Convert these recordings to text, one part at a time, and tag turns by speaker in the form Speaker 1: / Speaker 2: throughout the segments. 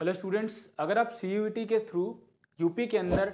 Speaker 1: hello students अगर आप C e के थ्रू यूपी के अंदर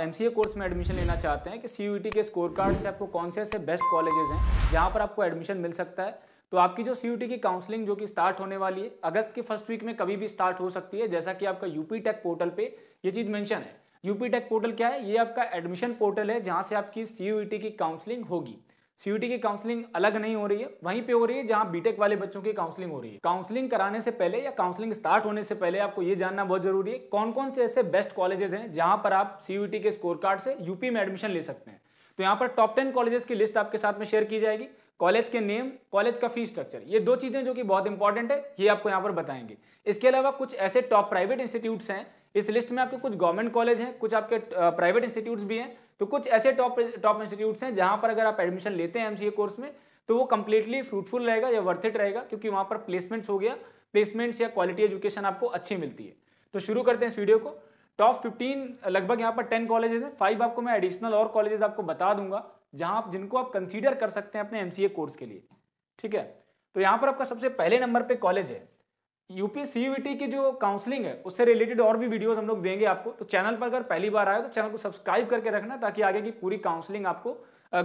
Speaker 1: एम uh, कोर्स में एडमिशन लेना चाहते हैं कि सी e के स्कोर कार्ड से आपको कौन से ऐसे बेस्ट कॉलेजेस हैं जहाँ पर आपको एडमिशन मिल सकता है तो आपकी जो सी e की काउंसलिंग जो कि स्टार्ट होने वाली है अगस्त के फर्स्ट वीक में कभी भी स्टार्ट हो सकती है जैसा कि आपका यूपी टेक पोर्टल पर ये चीज़ मैंशन है यूपी टेक पोर्टल क्या है ये आपका एडमिशन पोर्टल है जहाँ से आपकी सी की काउंसलिंग होगी सीयूटी की काउंसलिंग अलग नहीं हो रही है वहीं पे हो रही है जहां बीटेक वाले बच्चों की काउंसलिंग हो रही है काउंसलिंग कराने से पहले या काउंसलिंग स्टार्ट होने से पहले आपको ये जानना बहुत जरूरी है कौन कौन से ऐसे बेस्ट कॉलेजेस हैं जहां पर आप सीयूटी के स्कोर कार्ड से यूपी में एडमिशन ले सकते हैं तो यहाँ पर टॉप टेन कॉलेजेस की लिस्ट आपके साथ में शेयर की जाएगी कॉलेज के नेम कॉलेज का फीस स्ट्रक्चर ये दो चीजें जो कि बहुत इंपॉर्टेंट है ये आपको यहाँ पर बताएंगे इसके अलावा कुछ ऐसे टॉप प्राइवेट इंस्टीट्यूट्स हैं इस लिस्ट में आपके कुछ गवर्नमेंट कॉलेज हैं कुछ आपके प्राइवेट इंस्टीट्यूट्स भी हैं तो कुछ ऐसे टॉप टॉप इंस्टीट्यूट्स हैं जहां पर अगर आप एडमिशन लेते हैं एमसीए कोर्स में तो वो कम्प्लीटली फ्रूटफुल रहेगा या वर्थिट रहेगा क्योंकि वहाँ पर प्लेसमेंट्स हो गया प्लेसमेंट्स या क्वालिटी एजुकेशन आपको अच्छी मिलती है तो शुरू करते हैं इस वीडियो को टॉप फिफ्टीन लगभग यहाँ पर टेन कॉलेज हैं फाइव आपको मैं एडिशनल और कॉलेजेस आपको बता दूंगा जहाँ आप जिनको आप कंसिडर कर सकते हैं अपने एमसीए कोर्स के लिए ठीक है तो यहाँ पर आपका सबसे पहले नंबर पे कॉलेज है यूपी सीयूटी की जो काउंसलिंग है उससे रिलेटेड और भी वीडियोस हम लोग देंगे आपको तो चैनल पर अगर पहली बार आए तो चैनल को सब्सक्राइब करके रखना ताकि आगे की पूरी काउंसलिंग आपको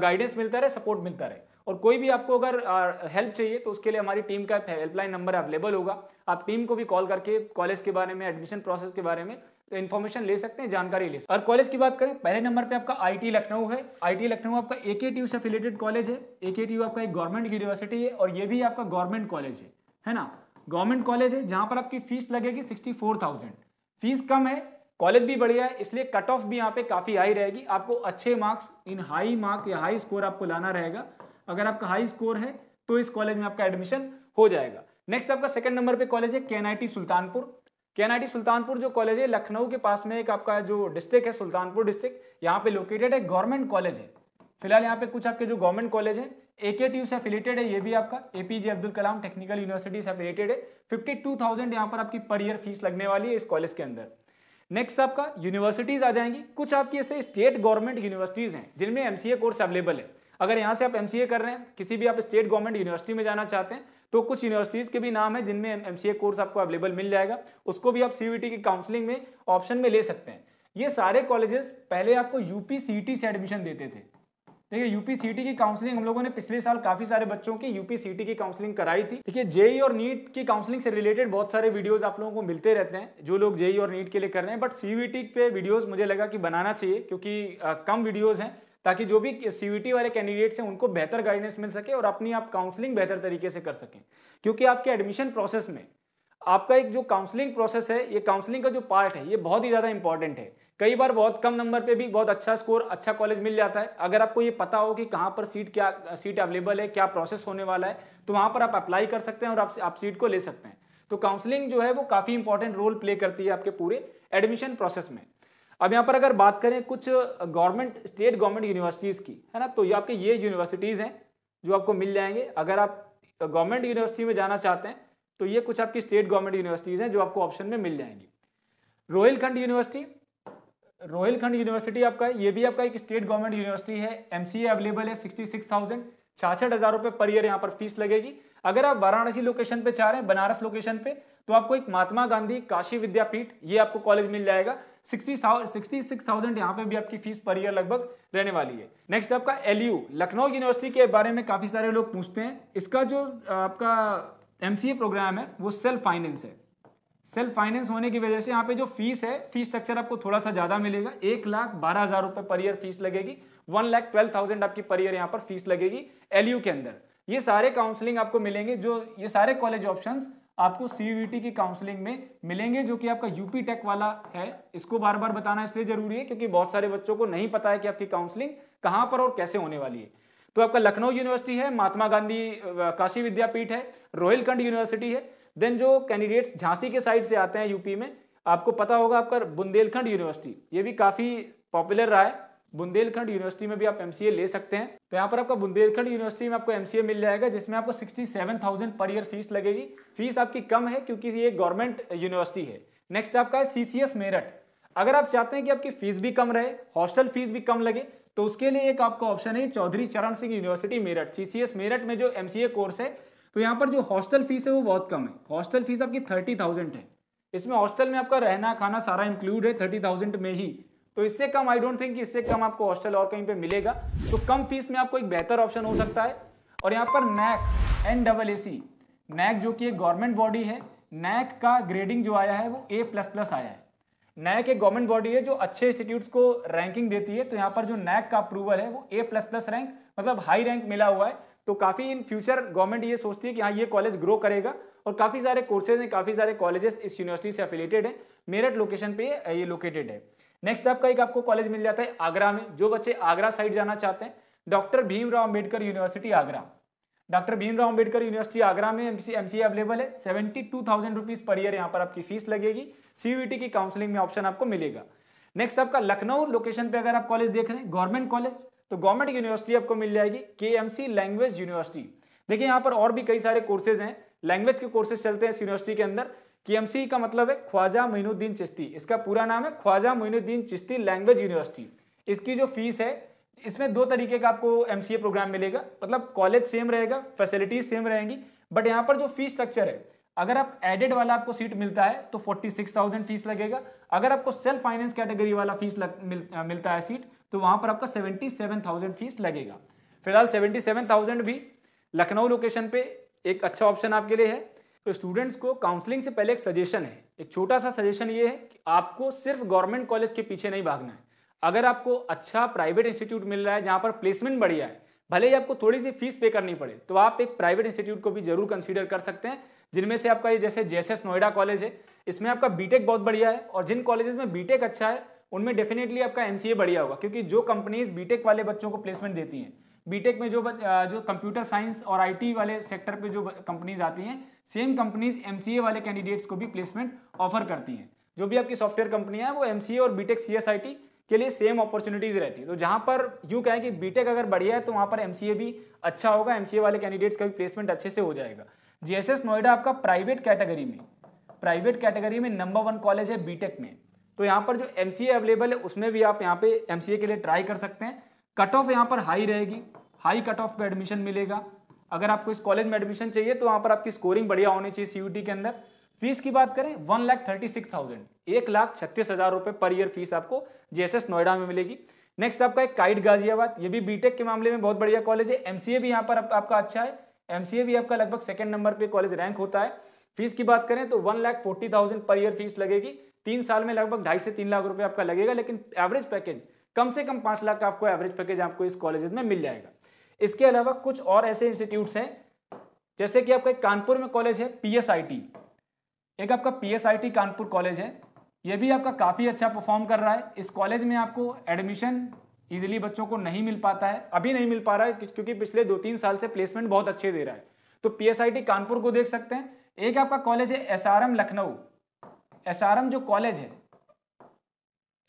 Speaker 1: गाइडेंस मिलता रहे सपोर्ट मिलता रहे और कोई भी आपको अगर हेल्प चाहिए तो उसके लिए हमारी टीम का हेल्पलाइन नंबर अवेलेबल होगा आप टीम को भी कॉल करके कॉलेज के बारे में एडमिशन प्रोसेस के बारे में इन्फॉर्मेशन तो ले सकते हैं जानकारी ले सकते हैं और कॉलेज की बात करें पहले नंबर पे आपका आईटी लखनऊ है आईटी लखनऊ आपका ए के टी से अफिलेटेड कॉलेज है ए के टी आपका एक गवर्नमेंट यूनिवर्सिटी है और ये भी आपका गवर्नमेंट कॉलेज है है ना गवर्नमेंट कॉलेज है जहां पर आपकी फीस लगेगी सिक्सटी फोर थाउजेंड फीस कम है कॉलेज भी बढ़िया है इसलिए कट ऑफ भी यहाँ पे काफ़ी हाई रहेगी आपको अच्छे मार्क्स इन हाई मार्क्स या हाई स्कोर आपको लाना रहेगा अगर आपका हाई स्कोर है तो इस कॉलेज में आपका एडमिशन हो जाएगा नेक्स्ट आपका सेकंड नंबर पे कॉलेज है के सुल्तानपुर के सुल्तानपुर जो कॉलेज है लखनऊ के पास में एक आपका जो डिस्ट्रिक्ट है सुल्तानपुर डिस्ट्रिक्ट यहाँ पे लोकेटेड है गवर्नमेंट कॉलेज है फिलहाल यहाँ पे कुछ आपके जो गवर्नमेंट कॉलेज है ए के टी से अफिलेटेड है ये भी आपका APJ Abdul Kalam technical university से अफिलेटेड है फिफ्टी टू थाउजेंड यहाँ पर आपकी पर ईयर फीस लगने वाली है इस कॉलेज के अंदर नेक्स्ट आपका यूनिवर्सिटीज़ आ जाएंगी कुछ आपकी ऐसे स्टेट गवर्नमेंट यूनिवर्सिटीज़ हैं जिनमें एमसीए कोर्स अवेलेबल है अगर यहाँ से आप एमसीए कर रहे हैं किसी भी आप स्टेट गवर्नमेंट यूनिवर्सिटी में जाना चाहते हैं तो कुछ यूनिवर्सिटीज़ के भी नाम है जिनमें एमसीए कोर्स आपको अवेलेबल मिल जाएगा उसको भी आप सीयूईटी की काउंसलिंग में ऑप्शन में ले सकते हैं ये सारे कॉलेजेस पहले आपको यूपी सीटी से एडमिशन देते थे देखिए यूपीसीटी की काउंसलिंग हम लोगों ने पिछले साल काफी सारे बच्चों की यूपीसीटी की काउंसलिंग कराई थी देखिए जेई और नीट की काउंसलिंग से रिलेटेड बहुत सारे वीडियोस आप लोगों को मिलते रहते हैं जो लोग जेई और नीट के लिए कर रहे हैं बट सीवीटी पे वीडियोस मुझे लगा कि बनाना चाहिए क्योंकि आ, कम वीडियोज हैं ताकि जो भी सीवीटी वाले कैंडिडेट्स हैं उनको बेहतर गाइडेंस मिल सके और अपनी आप काउंसलिंग बेहतर तरीके से कर सकें क्योंकि आपके एडमिशन प्रोसेस में आपका एक जो काउंसलिंग प्रोसेस है ये काउंसलिंग का जो पार्ट है ये बहुत ही ज़्यादा इंपॉर्टेंट है कई बार बहुत कम नंबर पे भी बहुत अच्छा स्कोर अच्छा कॉलेज मिल जाता है अगर आपको ये पता हो कि कहाँ पर सीट क्या सीट अवेलेबल है क्या प्रोसेस होने वाला है तो वहाँ पर आप अप्लाई कर सकते हैं और आप आप सीट को ले सकते हैं तो काउंसलिंग जो है वो काफ़ी इंपॉर्टेंट रोल प्ले करती है आपके पूरे एडमिशन प्रोसेस में अब यहाँ पर अगर बात करें कुछ गवर्नमेंट स्टेट गवर्नमेंट यूनिवर्सिटीज़ की है ना तो ये आपके ये यूनिवर्सिटीज़ हैं जो आपको मिल जाएंगे अगर आप गवर्नमेंट यूनिवर्सिटी में जाना चाहते हैं तो ये कुछ आपकी स्टेट गवर्नमेंट यूनिवर्सिटीज़ हैं जो आपको ऑप्शन में मिल जाएंगी रोहिलखंड यूनिवर्सिटी रोहिलखंड यूनिवर्सिटी आपका ये भी आपका एक स्टेट गवर्नमेंट यूनिवर्सिटी है एमसीए अवेलेबल है सिक्सटी सिक्स थाउजेंड छाछठ हजार रुपये पर ईयर यहाँ पर फीस लगेगी अगर आप वाराणसी लोकेशन पे चाह रहे हैं बनारस लोकेशन पे तो आपको एक महात्मा गांधी काशी विद्यापीठ ये आपको कॉलेज मिल जाएगा सिक्सटी सिक्सटी सिक्स थाउजेंड यहाँ पे भी आपकी फीस पर ईयर लगभग रहने वाली है नेक्स्ट आपका एल लखनऊ यूनिवर्सिटी के बारे में काफ़ी सारे लोग पूछते हैं इसका जो आपका एम प्रोग्राम है वो सेल्फ फाइनेंस है सेल्फ फाइनेंस होने की वजह से यहाँ पे जो फीस है फीस स्ट्रक्चर आपको थोड़ा सा ज्यादा मिलेगा एक लाख बारह हजार रुपए पर ईयर फीस लगेगी वन लाख ट्वेल्व थाउजेंड आपकी पर ईयर यहाँ पर फीस लगेगी एलयू के अंदर ये सारे काउंसलिंग आपको मिलेंगे जो ये सारे कॉलेज ऑप्शन आपको सीयूटी की काउंसलिंग में मिलेंगे जो कि आपका यूपी टेक वाला है इसको बार बार बताना इसलिए जरूरी है क्योंकि बहुत सारे बच्चों को नहीं पता है कि आपकी काउंसलिंग कहां पर और कैसे होने वाली है तो आपका लखनऊ यूनिवर्सिटी है महात्मा गांधी काशी विद्यापीठ है रोहिलखंड यूनिवर्सिटी है देन जो कैंडिडेट्स झांसी के साइड से आते हैं यूपी में आपको पता होगा आपका बुंदेलखंड यूनिवर्सिटी ये भी काफ़ी पॉपुलर रहा है बुंदेलखंड यूनिवर्सिटी में भी आप एम ले सकते हैं तो यहाँ पर आपका बुंदेलखंड यूनिवर्सिटी में आपको एम मिल जाएगा जिसमें आपको sixty seven thousand per year fees लगेगी फीस आपकी कम है क्योंकि ये गवर्नमेंट यूनिवर्सिटी है नेक्स्ट आपका है सी सी मेरठ अगर आप चाहते हैं कि आपकी फीस भी कम रहे हॉस्टल फीस भी कम लगे तो उसके लिए एक आपका ऑप्शन है चौधरी चरण सिंह यूनिवर्सिटी मेरठ सी मेरठ में जो एम सी ए कोर्स है तो यहाँ पर जो हॉस्टल फीस है वो बहुत कम है हॉस्टल फीस आपकी थर्टी थाउजेंड है इसमें हॉस्टल में आपका रहना खाना सारा इंक्लूड है थर्टी थाउजेंड में ही तो इससे कम आई डोंट थिंक इससे कम आपको हॉस्टल और कहीं पे मिलेगा तो कम फीस में आपको एक बेहतर ऑप्शन हो सकता है और यहाँ पर NAAC N double A C NAAC जो कि एक गवर्नमेंट बॉडी है नैक का ग्रेडिंग जो आया है वो ए प्लस प्लस आया है नैक एक गवर्नमेंट बॉडी है जो अच्छे इंस्टीट्यूट्स को रैंकिंग देती है तो यहाँ पर जो नैक का अप्रूवल है वो ए प्लस प्लस रैंक मतलब हाई रैंक मिला हुआ है तो काफ़ी इन फ्यूचर गवर्नमेंट ये सोचती है कि हाँ ये कॉलेज ग्रो करेगा और काफ़ी सारे कोर्सेज हैं काफ़ी सारे कॉलेजेस इस यूनिवर्सिटी से अफिलेटेड हैं मेरठ लोकेशन पे ये लोकेटेड है नेक्स्ट आपका एक आपको कॉलेज मिल जाता है आगरा में जो बच्चे आगरा साइड जाना चाहते हैं doctor Bhimrao Ambedkar university Agra doctor Bhimrao Ambedkar university Agra में एम सी अवेलेबल है seventy two thousand rupees per year यहाँ पर आपकी फीस लगेगी सीयूटी e की काउंसलिंग में ऑप्शन आपको मिलेगा नेक्स्ट आपका लखनऊ लोकेशन पे अगर आप कॉलेज देख रहे हैं गवर्नमेंट कॉलेज तो गवर्नमेंट यूनिवर्सिटी आपको मिल जाएगी के लैंग्वेज यूनिवर्सिटी देखिए यहाँ पर और भी कई सारे कोर्सेज हैं लैंग्वेज के कोर्सेज चलते हैं इस यूनिवर्सिटी के अंदर के का मतलब है ख्वाजा मोइनुद्दीन चिश्ती इसका पूरा नाम है ख्वाजा मोइनुद्दीन चिश्ती लैंग्वेज यूनिवर्सिटी इसकी जो फीस है इसमें दो तरीके का आपको एम प्रोग्राम मिलेगा मतलब कॉलेज सेम रहेगा फैसिलिटीज सेम रहेंगी बट यहाँ पर जो फीस स्ट्रक्चर है अगर आप एडेड वाला आपको सीट मिलता है तो फोर्टी सिक्स थाउजेंड फीस लगेगा अगर आपको सेल्फ फाइनेंस कैटेगरी वाला फीस लग, मिल, मिलता है सीट तो वहां पर आपका सेवेंटी सेवन थाउजेंड फीस लगेगा फिलहाल सेवेंटी सेवन थाउजेंड भी लखनऊ लोकेशन पे एक अच्छा ऑप्शन आपके लिए है तो स्टूडेंट्स को काउंसलिंग से पहले एक सजेशन है एक छोटा सा सजेशन ये है कि आपको सिर्फ गवर्नमेंट कॉलेज के पीछे नहीं भागना है अगर आपको अच्छा प्राइवेट इंस्टीट्यूट मिल रहा है जहाँ पर प्लेसमेंट बढ़िया है भले ही आपको थोड़ी सी फीस पे करनी पड़े तो आप एक प्राइवेट इंस्टीट्यूट को भी जरूर कंसिडर कर सकते हैं जिनमें से आपका ये जैसे जे नोएडा कॉलेज है इसमें आपका बीटेक बहुत बढ़िया है और जिन कॉलेजेस में बीटेक अच्छा है उनमें डेफिनेटली आपका एम बढ़िया होगा क्योंकि जो कंपनीज बीटेक वाले बच्चों को प्लेसमेंट देती हैं बीटेक में जो जो कंप्यूटर साइंस और आईटी वाले सेक्टर पे जो कंपनीज आती हैं सेम कंपनीज एमसीए वाले कैंडिडेट्स को भी प्लेसमेंट ऑफर करती हैं जो भी आपकी सॉफ्टवेयर कंपनियां हैं वो एमसीए और बीटेक सीएसआईटी के लिए सेम अपॉर्चुनिटीज रहती है तो जहां पर यू कहें कि बीटेक अगर बढ़िया है तो वहाँ पर एमसीए भी अच्छा होगा एमसीए वाले कैंडिडेट्स का भी प्लेसमेंट अच्छे से हो जाएगा जीएसएस नोएडा आपका प्राइवेट कैटेगरी में प्राइवेट कैटेगरी में नंबर वन कॉलेज है बीटेक में तो यहाँ पर जो एम अवेलेबल है उसमें भी आप यहाँ पे एम के लिए ट्राई कर सकते हैं कट ऑफ यहाँ पर हाई रहेगी हाई कट ऑफ पे एडमिशन मिलेगा अगर आपको इस कॉलेज में एडमिशन चाहिए तो वहाँ पर आपकी स्कोरिंग बढ़िया होनी चाहिए सी के अंदर फीस की बात करें one lakh thirty six thousand एक लाख छत्तीस हजार रुपये पर ईयर फीस आपको जेएसएस नोएडा में मिलेगी नेक्स्ट आपका एक काइट गाजियाबाद ये भी बीटेक के मामले में बहुत बढ़िया कॉलेज है एमसीए भी यहाँ पर आप, आपका अच्छा है एमसीए भी आपका लगभग सेकंड नंबर पे कॉलेज रैंक होता है फीस की बात करें तो one lakh forty thousand per year fees लगेगी तीन साल में लगभग ढाई से तीन लाख रुपए आपका लगेगा लेकिन एवरेज पैकेज कम से कम पांच लाख का आपको एवरेज पैकेज आपको इस कॉलेज में मिल जाएगा इसके अलावा कुछ और ऐसे इंस्टीट्यूट्स हैं जैसे कि आपका कानपुर में कॉलेज है पीएसआईटी एक आपका पीएसआईटी कानपुर कॉलेज है यह भी आपका काफ़ी अच्छा परफॉर्म कर रहा है इस कॉलेज में आपको एडमिशन इजिली बच्चों को नहीं मिल पाता है अभी नहीं मिल पा रहा है क्योंकि पिछले दो तीन साल से प्लेसमेंट बहुत अच्छे दे रहा है तो पीएसआईटी कानपुर को देख सकते हैं एक आपका कॉलेज है एसआरएम लखनऊ एसआरएम जो कॉलेज है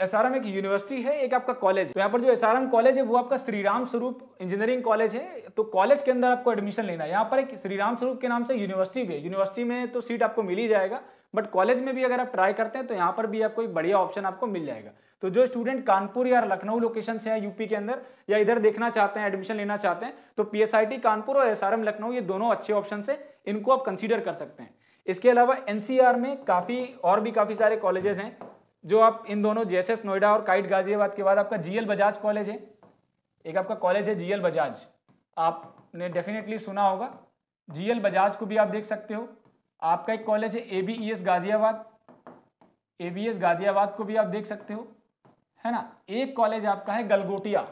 Speaker 1: एसआरएम एक यूनिवर्सिटी है एक आपका कॉलेज तो यहाँ पर जो एसआरएम कॉलेज है वो आपका श्री राम स्वरूप इंजीनियरिंग कॉलेज है तो कॉलेज के अंदर आपको एडमिशन लेना है यहाँ पर एक श्री राम स्वरूप के नाम से यूनिवर्सिटी भी है यूनिवर्सिटी में तो सीट आपको मिल ही जाएगा बट कॉलेज में भी अगर आप ट्राई करते हैं तो यहाँ पर भी आपको एक बढ़िया ऑप्शन आपको मिल जाएगा तो जो स्टूडेंट कानपुर या लखनऊ लोकेशन से है यूपी के अंदर या इधर देखना चाहते हैं एडमिशन लेना चाहते हैं तो पीएसआईटी कानपुर और एसआरएम लखनऊ ये दोनों अच्छे ऑप्शन है इनको आप कंसीडर कर सकते हैं इसके अलावा एनसीआर में काफ़ी और भी काफ़ी सारे कॉलेजेस हैं जो आप इन दोनों जेएसएस नोएडा और काइट गाजियाबाद के बाद आपका जीएल बजाज कॉलेज है एक आपका कॉलेज है जीएल बजाज आपने डेफिनेटली सुना होगा जीएल बजाज को भी आप देख सकते हो आपका एक कॉलेज है एबीईएस गाजियाबाद एबीएस गाजियाबाद को भी आप देख सकते हो है ना एक कॉलेज आपका है गलगोटिया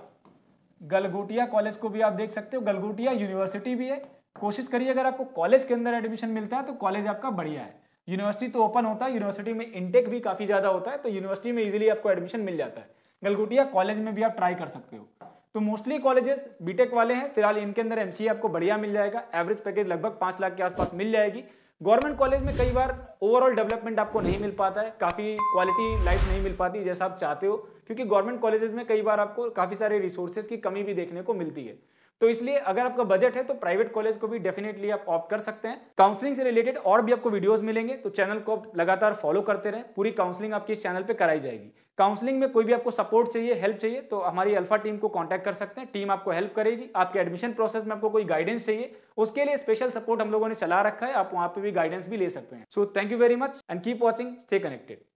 Speaker 1: गलगोटिया कॉलेज को भी आप देख सकते हो गलगोटिया यूनिवर्सिटी भी है कोशिश करिए अगर आपको कॉलेज के अंदर एडमिशन मिलता है तो कॉलेज आपका बढ़िया है यूनिवर्सिटी तो ओपन होता है यूनिवर्सिटी में इनटेक भी काफ़ी ज़्यादा होता है तो यूनिवर्सिटी में इजीली आपको एडमिशन मिल जाता है गलगुटिया कॉलेज में भी आप ट्राई कर सकते हो तो मोस्टली कॉलेजेस बीटेक वाले हैं फिलहाल इनके अंदर एमसीए आपको बढ़िया मिल जाएगा एवरेज पैकेज लगभग पाँच लाख के आसपास मिल जाएगी गवर्नमेंट कॉलेज में कई बार ओवरऑल डेवलपमेंट आपको नहीं मिल पाता है काफ़ी क्वालिटी लाइफ नहीं मिल पाती जैसा आप चाहते हो क्योंकि गवर्नमेंट कॉलेजेस में कई बार आपको काफ़ी सारे रिसोर्सेज की कमी भी देखने को मिलती है तो इसलिए अगर आपका बजट है तो प्राइवेट कॉलेज को भी डेफिनेटली आप ऑप्ट कर सकते हैं काउंसलिंग से रिलेटेड और भी आपको वीडियोस मिलेंगे तो चैनल को आप लगातार फॉलो करते रहें पूरी काउंसलिंग आपकी इस चैनल पे कराई जाएगी काउंसलिंग में कोई भी आपको सपोर्ट चाहिए हेल्प चाहिए तो हमारी अल्फा टीम को कॉन्टैक्ट कर सकते हैं टीम आपको हेल्प करेगी आपके एडमिशन प्रोसेस में आपको कोई गाइडेंस चाहिए उसके लिए स्पेशल सपोर्ट हम लोगों ने चला रखा है आप वहाँ पे भी गाइडेंस भी ले सकते हैं so thank you very much and keep watching stay connected